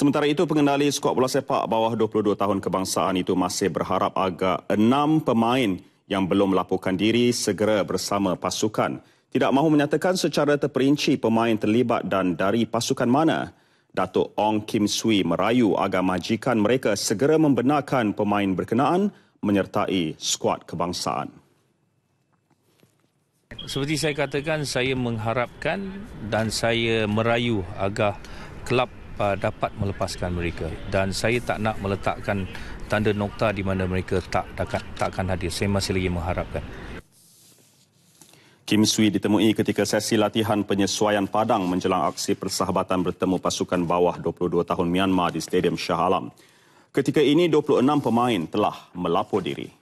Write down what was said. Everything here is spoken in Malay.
Sementara itu, pengendali skuad bola sepak bawah 22 tahun kebangsaan itu masih berharap agar enam pemain yang belum melaporkan diri segera bersama pasukan. Tidak mahu menyatakan secara terperinci pemain terlibat dan dari pasukan mana. Datuk Ong Kim Sui merayu agar majikan mereka segera membenarkan pemain berkenaan menyertai skuad kebangsaan. Seperti saya katakan, saya mengharapkan dan saya merayu agar kelab uh, dapat melepaskan mereka dan saya tak nak meletakkan tanda nokta di mana mereka tak takkan tak hadir. Saya masih lagi mengharapkan. Kim Sui ditemui ketika sesi latihan penyesuaian padang menjelang aksi persahabatan bertemu pasukan bawah 22 tahun Myanmar di Stadium Shah Alam. Ketika ini 26 pemain telah melapor diri.